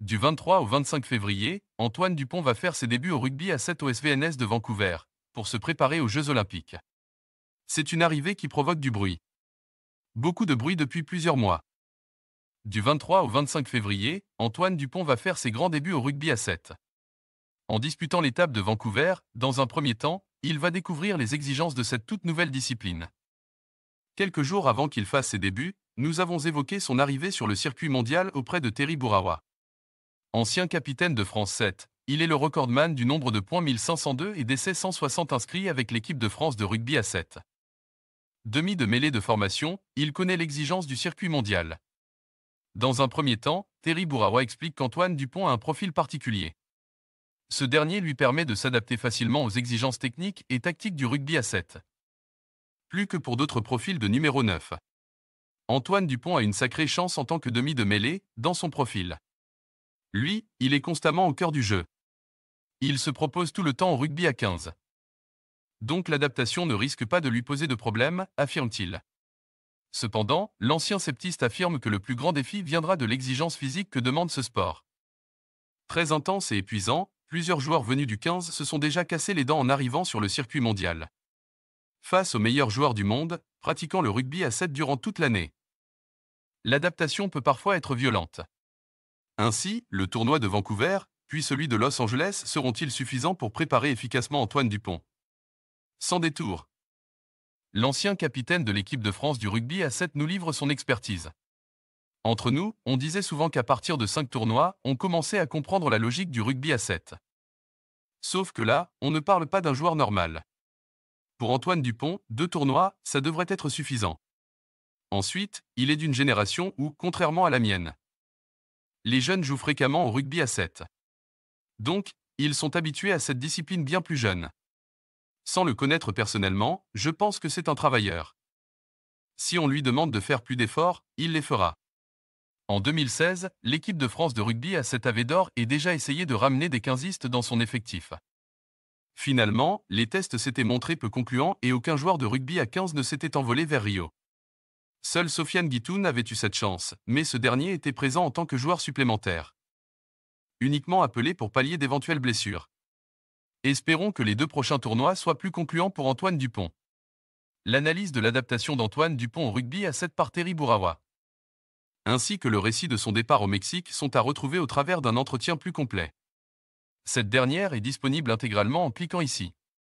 Du 23 au 25 février, Antoine Dupont va faire ses débuts au rugby à 7 au SVNS de Vancouver, pour se préparer aux Jeux Olympiques. C'est une arrivée qui provoque du bruit. Beaucoup de bruit depuis plusieurs mois. Du 23 au 25 février, Antoine Dupont va faire ses grands débuts au rugby à 7. En disputant l'étape de Vancouver, dans un premier temps, il va découvrir les exigences de cette toute nouvelle discipline. Quelques jours avant qu'il fasse ses débuts, nous avons évoqué son arrivée sur le circuit mondial auprès de Terry Bourawa. Ancien capitaine de France 7, il est le recordman du nombre de points 1502 et d'essais 160 inscrits avec l'équipe de France de rugby à 7. Demi de mêlée de formation, il connaît l'exigence du circuit mondial. Dans un premier temps, Terry Bourawa explique qu'Antoine Dupont a un profil particulier. Ce dernier lui permet de s'adapter facilement aux exigences techniques et tactiques du rugby à 7. Plus que pour d'autres profils de numéro 9. Antoine Dupont a une sacrée chance en tant que demi de mêlée, dans son profil. Lui, il est constamment au cœur du jeu. Il se propose tout le temps au rugby à 15. Donc l'adaptation ne risque pas de lui poser de problème, affirme-t-il. Cependant, l'ancien sceptiste affirme que le plus grand défi viendra de l'exigence physique que demande ce sport. Très intense et épuisant, plusieurs joueurs venus du 15 se sont déjà cassés les dents en arrivant sur le circuit mondial. Face aux meilleurs joueurs du monde, pratiquant le rugby à 7 durant toute l'année. L'adaptation peut parfois être violente. Ainsi, le tournoi de Vancouver, puis celui de Los Angeles seront-ils suffisants pour préparer efficacement Antoine Dupont Sans détour. L'ancien capitaine de l'équipe de France du rugby à 7 nous livre son expertise. Entre nous, on disait souvent qu'à partir de 5 tournois, on commençait à comprendre la logique du rugby à 7. Sauf que là, on ne parle pas d'un joueur normal. Pour Antoine Dupont, deux tournois, ça devrait être suffisant. Ensuite, il est d'une génération où, contrairement à la mienne, les jeunes jouent fréquemment au rugby à 7. Donc, ils sont habitués à cette discipline bien plus jeune. Sans le connaître personnellement, je pense que c'est un travailleur. Si on lui demande de faire plus d'efforts, il les fera. En 2016, l'équipe de France de rugby à 7 avait d'or et déjà essayé de ramener des quinzistes dans son effectif. Finalement, les tests s'étaient montrés peu concluants et aucun joueur de rugby à 15 ne s'était envolé vers Rio. Seul Sofiane Guitoun avait eu cette chance, mais ce dernier était présent en tant que joueur supplémentaire. Uniquement appelé pour pallier d'éventuelles blessures. Espérons que les deux prochains tournois soient plus concluants pour Antoine Dupont. L'analyse de l'adaptation d'Antoine Dupont au rugby à 7 par Terry Bourawa. Ainsi que le récit de son départ au Mexique sont à retrouver au travers d'un entretien plus complet. Cette dernière est disponible intégralement en cliquant ici.